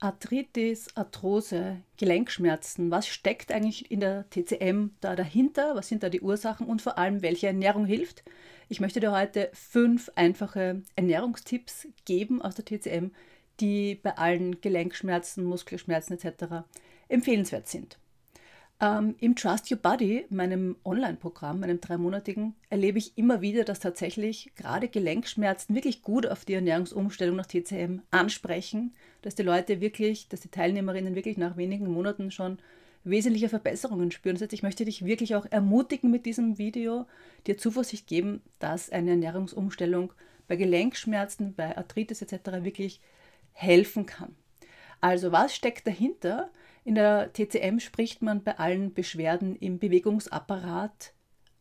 Arthritis, Arthrose, Gelenkschmerzen. Was steckt eigentlich in der TCM da dahinter? Was sind da die Ursachen und vor allem, welche Ernährung hilft? Ich möchte dir heute fünf einfache Ernährungstipps geben aus der TCM, die bei allen Gelenkschmerzen, Muskelschmerzen etc. empfehlenswert sind. Ähm, Im Trust Your Body, meinem Online-Programm, meinem dreimonatigen, erlebe ich immer wieder, dass tatsächlich gerade Gelenkschmerzen wirklich gut auf die Ernährungsumstellung nach TCM ansprechen, dass die Leute wirklich, dass die Teilnehmerinnen wirklich nach wenigen Monaten schon wesentliche Verbesserungen spüren. Das heißt, ich möchte dich wirklich auch ermutigen mit diesem Video, dir Zuversicht geben, dass eine Ernährungsumstellung bei Gelenkschmerzen, bei Arthritis etc. wirklich helfen kann. Also was steckt dahinter? In der TCM spricht man bei allen Beschwerden im Bewegungsapparat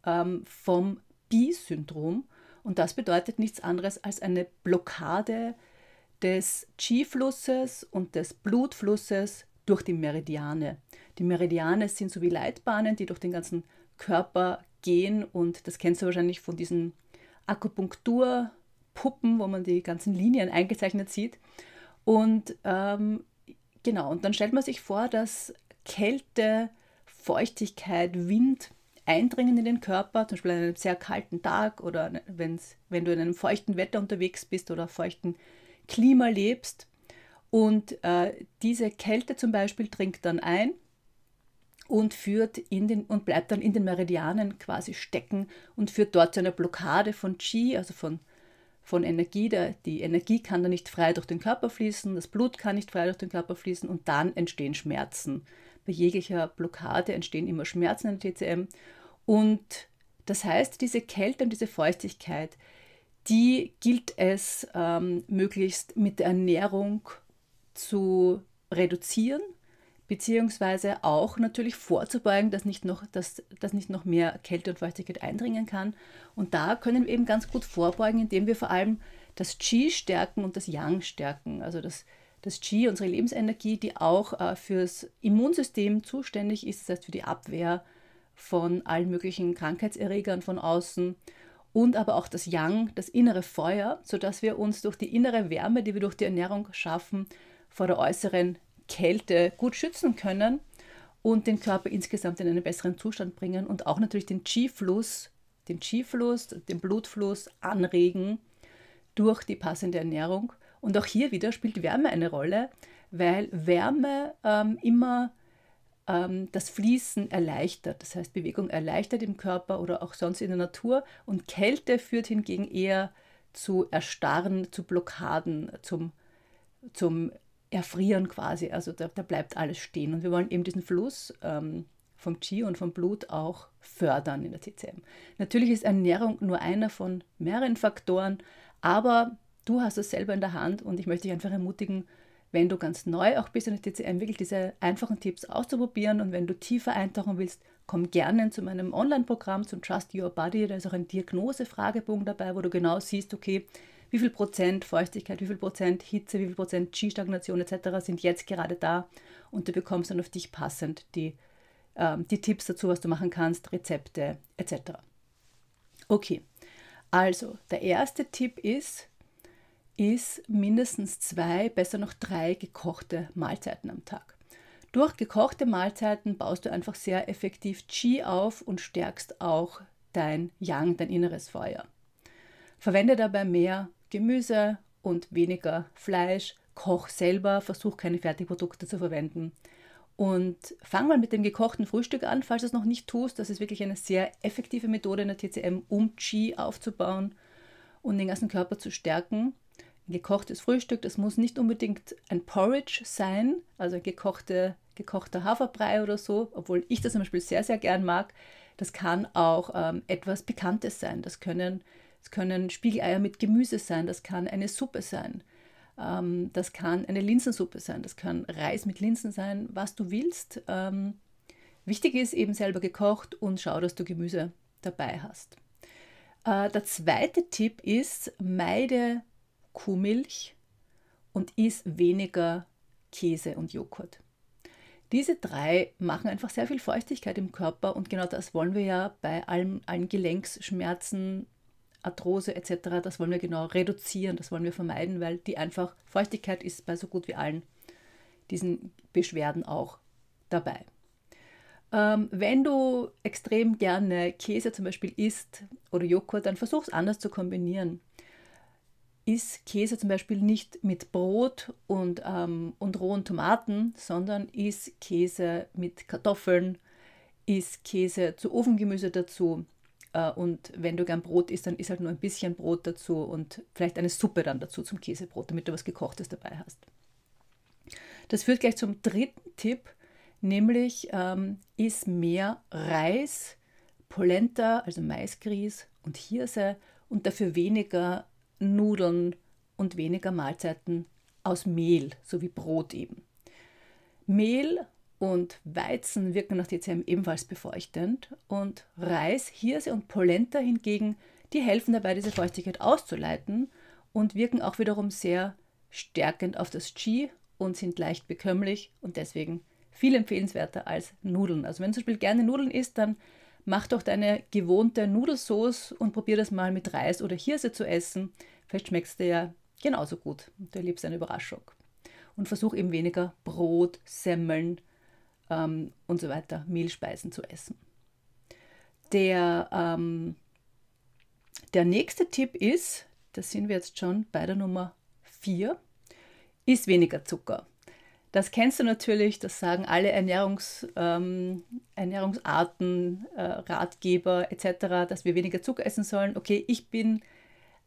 ähm, vom b syndrom Und das bedeutet nichts anderes als eine Blockade des Qi-Flusses und des Blutflusses durch die Meridiane. Die Meridiane sind so wie Leitbahnen, die durch den ganzen Körper gehen. Und das kennst du wahrscheinlich von diesen Akupunkturpuppen, wo man die ganzen Linien eingezeichnet sieht. Und ähm, Genau, und dann stellt man sich vor, dass Kälte, Feuchtigkeit, Wind eindringen in den Körper, zum Beispiel an einem sehr kalten Tag oder ne, wenn's, wenn du in einem feuchten Wetter unterwegs bist oder feuchten Klima lebst. Und äh, diese Kälte zum Beispiel dringt dann ein und führt in den und bleibt dann in den Meridianen quasi stecken und führt dort zu einer Blockade von Qi, also von von Energie. Der, die Energie kann da nicht frei durch den Körper fließen, das Blut kann nicht frei durch den Körper fließen und dann entstehen Schmerzen. Bei jeglicher Blockade entstehen immer Schmerzen in der TCM. Und das heißt, diese Kälte und diese Feuchtigkeit, die gilt es ähm, möglichst mit der Ernährung zu reduzieren beziehungsweise auch natürlich vorzubeugen, dass nicht noch, dass, dass nicht noch mehr Kälte und Feuchtigkeit eindringen kann. Und da können wir eben ganz gut vorbeugen, indem wir vor allem das Qi stärken und das Yang stärken. Also das, das Qi, unsere Lebensenergie, die auch äh, fürs Immunsystem zuständig ist, das heißt für die Abwehr von allen möglichen Krankheitserregern von außen und aber auch das Yang, das innere Feuer, sodass wir uns durch die innere Wärme, die wir durch die Ernährung schaffen, vor der äußeren Kälte gut schützen können und den Körper insgesamt in einen besseren Zustand bringen und auch natürlich den Qi-Fluss, den Qi-Fluss, den Blutfluss anregen durch die passende Ernährung. Und auch hier wieder spielt Wärme eine Rolle, weil Wärme ähm, immer ähm, das Fließen erleichtert. Das heißt, Bewegung erleichtert im Körper oder auch sonst in der Natur. Und Kälte führt hingegen eher zu Erstarren, zu Blockaden, zum, zum erfrieren quasi. Also da, da bleibt alles stehen. Und wir wollen eben diesen Fluss ähm, vom Qi und vom Blut auch fördern in der TCM. Natürlich ist Ernährung nur einer von mehreren Faktoren, aber du hast es selber in der Hand und ich möchte dich einfach ermutigen, wenn du ganz neu auch bist in der TCM, wirklich diese einfachen Tipps auszuprobieren und wenn du tiefer eintauchen willst, komm gerne zu meinem Online-Programm, zum Trust Your Body, da ist auch ein Diagnose-Fragebogen dabei, wo du genau siehst, okay, wie viel Prozent Feuchtigkeit, wie viel Prozent Hitze, wie viel Prozent Skistagnation etc. sind jetzt gerade da und du bekommst dann auf dich passend die, äh, die Tipps dazu, was du machen kannst, Rezepte etc. Okay, also der erste Tipp ist, ist mindestens zwei, besser noch drei gekochte Mahlzeiten am Tag. Durch gekochte Mahlzeiten baust du einfach sehr effektiv Qi auf und stärkst auch dein Yang, dein inneres Feuer. Verwende dabei mehr Gemüse und weniger Fleisch. Koch selber, versuch keine Fertigprodukte zu verwenden. Und fang mal mit dem gekochten Frühstück an, falls du es noch nicht tust. Das ist wirklich eine sehr effektive Methode in der TCM, um Qi aufzubauen und den ganzen Körper zu stärken. Ein gekochtes Frühstück, das muss nicht unbedingt ein Porridge sein, also ein gekochte, gekochter Haferbrei oder so, obwohl ich das zum Beispiel sehr, sehr gern mag. Das kann auch ähm, etwas Pikantes sein. Das können es können Spiegeleier mit Gemüse sein, das kann eine Suppe sein, ähm, das kann eine Linsensuppe sein, das kann Reis mit Linsen sein, was du willst. Ähm, wichtig ist eben selber gekocht und schau, dass du Gemüse dabei hast. Äh, der zweite Tipp ist, meide Kuhmilch und iss weniger Käse und Joghurt. Diese drei machen einfach sehr viel Feuchtigkeit im Körper und genau das wollen wir ja bei allen, allen Gelenksschmerzen, Arthrose etc., das wollen wir genau reduzieren, das wollen wir vermeiden, weil die einfach Feuchtigkeit ist bei so gut wie allen diesen Beschwerden auch dabei. Ähm, wenn du extrem gerne Käse zum Beispiel isst oder Joghurt, dann versuch es anders zu kombinieren. Iss Käse zum Beispiel nicht mit Brot und, ähm, und rohen Tomaten, sondern iss Käse mit Kartoffeln, iss Käse zu Ofengemüse dazu, äh, und wenn du gern Brot isst, dann ist halt nur ein bisschen Brot dazu und vielleicht eine Suppe dann dazu zum Käsebrot, damit du was Gekochtes dabei hast. Das führt gleich zum dritten Tipp, nämlich ähm, isst mehr Reis, Polenta, also Maisgrieß und Hirse und dafür weniger Nudeln und weniger Mahlzeiten aus Mehl, so wie Brot eben. Mehl und Weizen wirken nach TCM ebenfalls befeuchtend und Reis, Hirse und Polenta hingegen, die helfen dabei, diese Feuchtigkeit auszuleiten und wirken auch wiederum sehr stärkend auf das Qi und sind leicht bekömmlich und deswegen viel empfehlenswerter als Nudeln. Also wenn du zum Beispiel gerne Nudeln isst, dann mach doch deine gewohnte Nudelsauce und probier das mal mit Reis oder Hirse zu essen. Vielleicht schmeckst du ja genauso gut. Du erlebst eine Überraschung. Und versuch eben weniger Brot, Semmeln, ähm, und so weiter, Mehlspeisen zu essen. Der, ähm, der nächste Tipp ist, da sind wir jetzt schon bei der Nummer 4, ist weniger Zucker. Das kennst du natürlich, das sagen alle Ernährungs, ähm, Ernährungsarten, äh, Ratgeber etc., dass wir weniger Zucker essen sollen. Okay, ich bin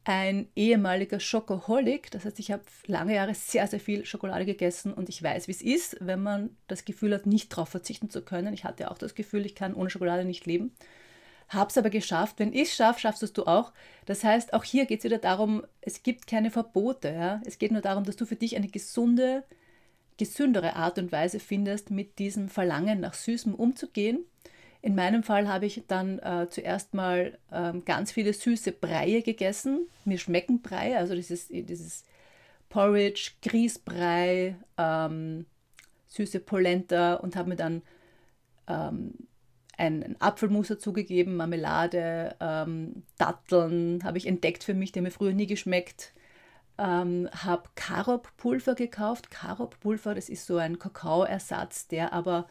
ein ehemaliger Schokoholic. Das heißt, ich habe lange Jahre sehr, sehr viel Schokolade gegessen und ich weiß, wie es ist, wenn man das Gefühl hat, nicht darauf verzichten zu können. Ich hatte auch das Gefühl, ich kann ohne Schokolade nicht leben. Habe es aber geschafft. Wenn ich es schaffe, schaffst es du auch. Das heißt, auch hier geht es wieder darum, es gibt keine Verbote. Ja? Es geht nur darum, dass du für dich eine gesunde, gesündere Art und Weise findest, mit diesem Verlangen nach Süßem umzugehen in meinem Fall habe ich dann äh, zuerst mal äh, ganz viele süße Breie gegessen. Mir schmecken Breie, also dieses, dieses Porridge, Grießbrei, ähm, süße Polenta und habe mir dann ähm, einen Apfelmus dazugegeben, Marmelade, ähm, Datteln habe ich entdeckt für mich, der mir früher nie geschmeckt. Ähm, habe Karob-Pulver gekauft. Karob-Pulver, das ist so ein Kakaoersatz, der aber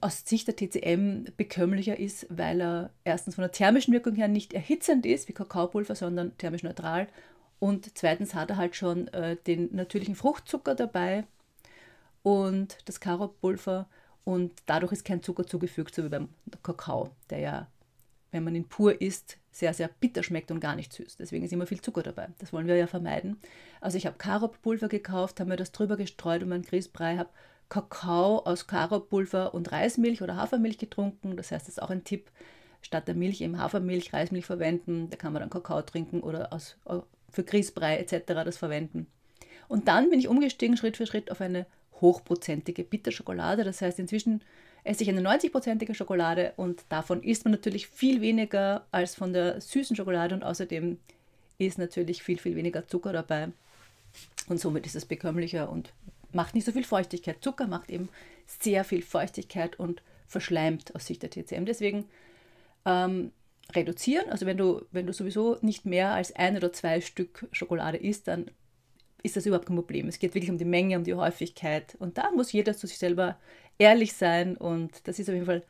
aus Sicht der TCM bekömmlicher ist, weil er erstens von der thermischen Wirkung her nicht erhitzend ist wie Kakaopulver, sondern thermisch neutral. Und zweitens hat er halt schon äh, den natürlichen Fruchtzucker dabei und das Karopulver. Und dadurch ist kein Zucker zugefügt, so wie beim Kakao, der ja, wenn man ihn pur isst, sehr, sehr bitter schmeckt und gar nicht süß. Deswegen ist immer viel Zucker dabei. Das wollen wir ja vermeiden. Also ich habe Karopulver gekauft, habe mir das drüber gestreut und meinen Grießbrei habe Kakao aus Karopulver und Reismilch oder Hafermilch getrunken. Das heißt, das ist auch ein Tipp. Statt der Milch eben Hafermilch, Reismilch verwenden. Da kann man dann Kakao trinken oder aus, für Grießbrei etc. das verwenden. Und dann bin ich umgestiegen Schritt für Schritt auf eine hochprozentige Bitterschokolade. Das heißt, inzwischen esse ich eine 90-prozentige Schokolade und davon isst man natürlich viel weniger als von der süßen Schokolade und außerdem ist natürlich viel, viel weniger Zucker dabei. Und somit ist es bekömmlicher und macht nicht so viel Feuchtigkeit. Zucker macht eben sehr viel Feuchtigkeit und verschleimt aus Sicht der TCM. Deswegen ähm, reduzieren. Also wenn du, wenn du sowieso nicht mehr als ein oder zwei Stück Schokolade isst, dann ist das überhaupt kein Problem. Es geht wirklich um die Menge, um die Häufigkeit. Und da muss jeder zu sich selber ehrlich sein. Und das ist auf jeden Fall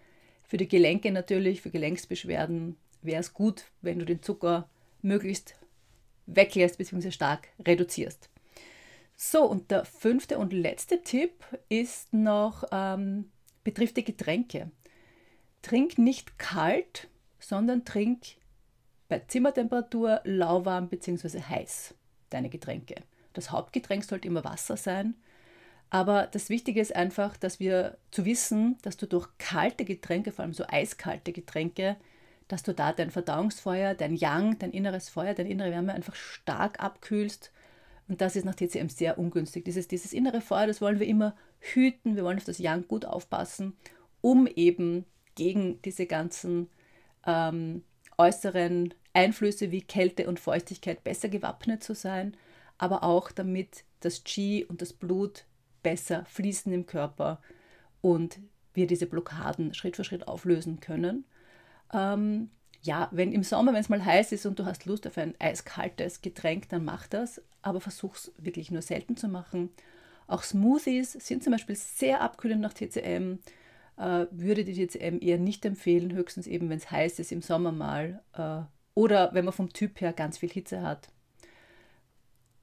für die Gelenke natürlich, für Gelenksbeschwerden wäre es gut, wenn du den Zucker möglichst weglässt bzw. stark reduzierst. So, und der fünfte und letzte Tipp ist noch, ähm, betrifft die Getränke. Trink nicht kalt, sondern trink bei Zimmertemperatur lauwarm bzw. heiß deine Getränke. Das Hauptgetränk sollte immer Wasser sein. Aber das Wichtige ist einfach, dass wir zu wissen, dass du durch kalte Getränke, vor allem so eiskalte Getränke, dass du da dein Verdauungsfeuer, dein Yang, dein inneres Feuer, deine innere Wärme einfach stark abkühlst und das ist nach TCM sehr ungünstig. Dieses, dieses innere Feuer, das wollen wir immer hüten, wir wollen auf das Yang gut aufpassen, um eben gegen diese ganzen ähm, äußeren Einflüsse wie Kälte und Feuchtigkeit besser gewappnet zu sein, aber auch damit das Qi und das Blut besser fließen im Körper und wir diese Blockaden Schritt für Schritt auflösen können. Ähm, ja, wenn im Sommer, wenn es mal heiß ist und du hast Lust auf ein eiskaltes Getränk, dann mach das, aber versuch es wirklich nur selten zu machen. Auch Smoothies sind zum Beispiel sehr abkühlend nach TCM, äh, würde die TCM eher nicht empfehlen, höchstens eben, wenn es heiß ist im Sommer mal äh, oder wenn man vom Typ her ganz viel Hitze hat.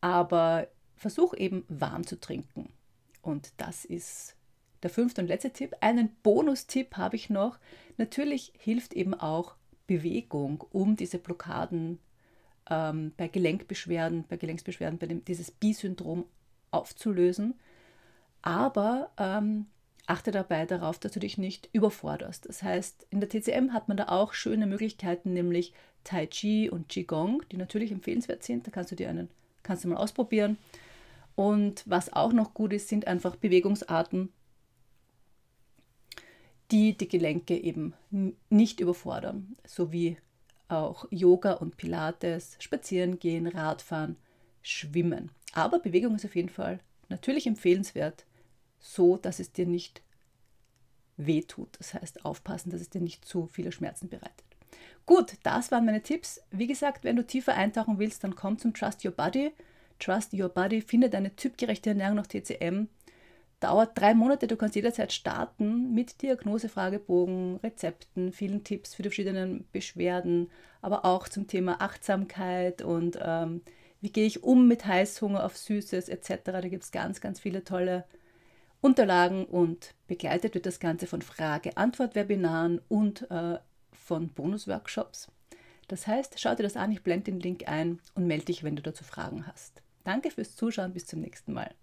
Aber versuch eben warm zu trinken. Und das ist der fünfte und letzte Tipp. Einen Bonustipp habe ich noch. Natürlich hilft eben auch Bewegung, um diese Blockaden ähm, bei Gelenkbeschwerden, bei Gelenksbeschwerden, bei dem, dieses b syndrom aufzulösen. Aber ähm, achte dabei darauf, dass du dich nicht überforderst. Das heißt, in der TCM hat man da auch schöne Möglichkeiten, nämlich Tai Chi und Qigong, die natürlich empfehlenswert sind. Da kannst du dir einen, kannst du mal ausprobieren. Und was auch noch gut ist, sind einfach Bewegungsarten, die die Gelenke eben nicht überfordern, sowie auch Yoga und Pilates, spazieren gehen, Radfahren, Schwimmen. Aber Bewegung ist auf jeden Fall natürlich empfehlenswert, so dass es dir nicht wehtut. Das heißt, aufpassen, dass es dir nicht zu viele Schmerzen bereitet. Gut, das waren meine Tipps. Wie gesagt, wenn du tiefer eintauchen willst, dann komm zum Trust Your Body. Trust Your Body, finde deine typgerechte Ernährung nach TCM dauert drei Monate. Du kannst jederzeit starten mit Diagnosefragebogen, Rezepten, vielen Tipps für die verschiedenen Beschwerden, aber auch zum Thema Achtsamkeit und ähm, wie gehe ich um mit Heißhunger auf Süßes etc. Da gibt es ganz, ganz viele tolle Unterlagen und begleitet wird das Ganze von Frage-Antwort-Webinaren und äh, von Bonus-Workshops. Das heißt, schau dir das an, ich blende den Link ein und melde dich, wenn du dazu Fragen hast. Danke fürs Zuschauen, bis zum nächsten Mal.